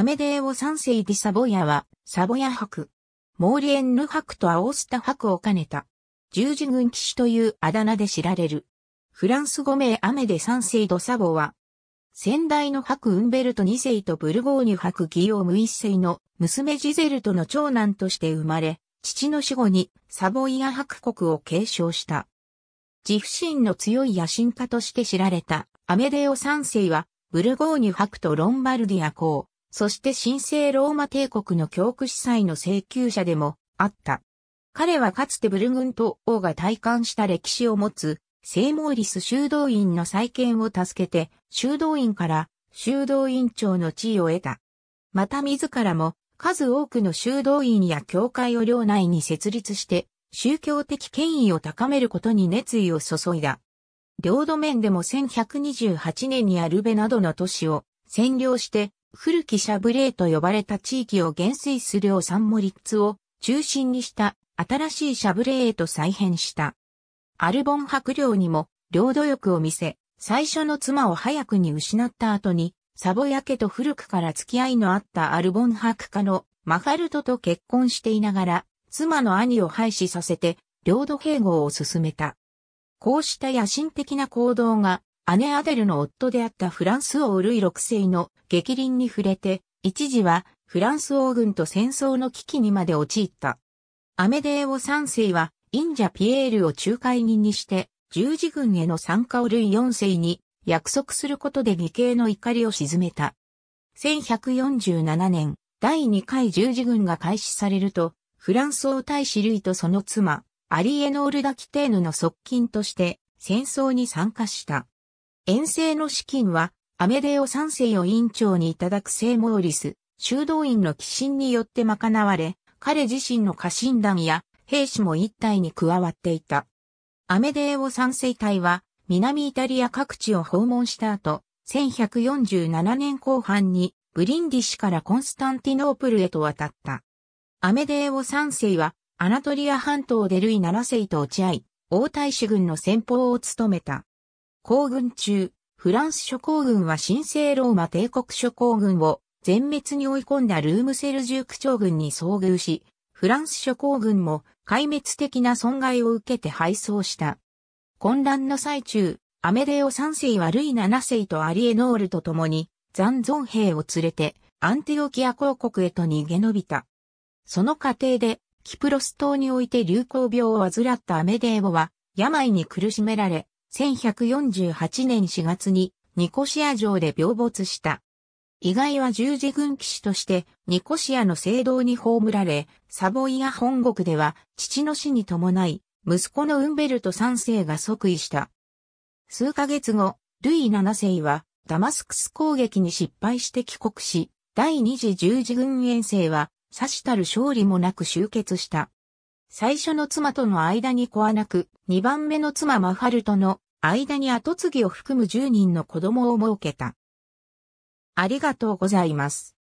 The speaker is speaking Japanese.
アメデーオ三世ディサボヤは、サボヤ博。モーリエンヌ博とアオスタ博を兼ねた。十字軍騎士というあだ名で知られる。フランス語名アメデ三世ドサボは、先代の博ウンベルト二世とブルゴーニュ博ギオーム一世の娘ジゼルトの長男として生まれ、父の死後にサボイア博国を継承した。自負心の強い野心家として知られたアメデオ三世は、ブルゴーニュ博とロンバルディア公、そして神聖ローマ帝国の教区司祭の請求者でもあった。彼はかつてブルグント王が体感した歴史を持つ、聖モーリス修道院の再建を助けて、修道院から修道院長の地位を得た。また自らも数多くの修道院や教会を領内に設立して、宗教的権威を高めることに熱意を注いだ。領土面でも1128年にアルベなどの都市を占領して古きシャブレーと呼ばれた地域を減衰するオサンモリッツを中心にした新しいシャブレーへと再編した。アルボン白領にも領土欲を見せ、最初の妻を早くに失った後に、サボヤ家と古くから付き合いのあったアルボン白家のマファルトと結婚していながら、妻の兄を廃止させて、領土併合を進めた。こうした野心的な行動が、姉アデルの夫であったフランス王ルイ6世の激凛に触れて、一時はフランス王軍と戦争の危機にまで陥った。アメデーオ3世は、インジャ・ピエールを仲介人にして、十字軍への参加をルイ4世に約束することで義兄の怒りを鎮めた。1147年、第2回十字軍が開始されると、フランス王大使ルイとその妻、アリエノール・ダ・キテーヌの側近として戦争に参加した。遠征の資金は、アメデオ三世を委員長にいただく聖モーリス、修道院の寄進によって賄われ、彼自身の家臣団や兵士も一体に加わっていた。アメデーオ三世隊は南イタリア各地を訪問した後、1147年後半にブリンディ市からコンスタンティノープルへと渡った。アメデーオ三世はアナトリア半島でルイ7世と落ち合い、王太子軍の先鋒を務めた。行軍中、フランス諸行軍は神聖ローマ帝国諸行軍を全滅に追い込んだルームセルジューク朝軍に遭遇し、フランス諸行軍も壊滅的な損害を受けて敗走した。混乱の最中、アメデオ3世はルイ7世とアリエノールと共に残存兵を連れてアンティオキア公国へと逃げ延びた。その過程でキプロス島において流行病を患ったアメデオは病に苦しめられ、1148年4月にニコシア城で病没した。意外は十字軍騎士としてニコシアの聖堂に葬られ、サボイア本国では父の死に伴い、息子のウンベルト3世が即位した。数ヶ月後、ルイ7世はダマスクス攻撃に失敗して帰国し、第二次十字軍遠征は、さしたる勝利もなく終結した。最初の妻との間に子はなく、二番目の妻マファルとの間に後継ぎを含む10人の子供を設けた。ありがとうございます。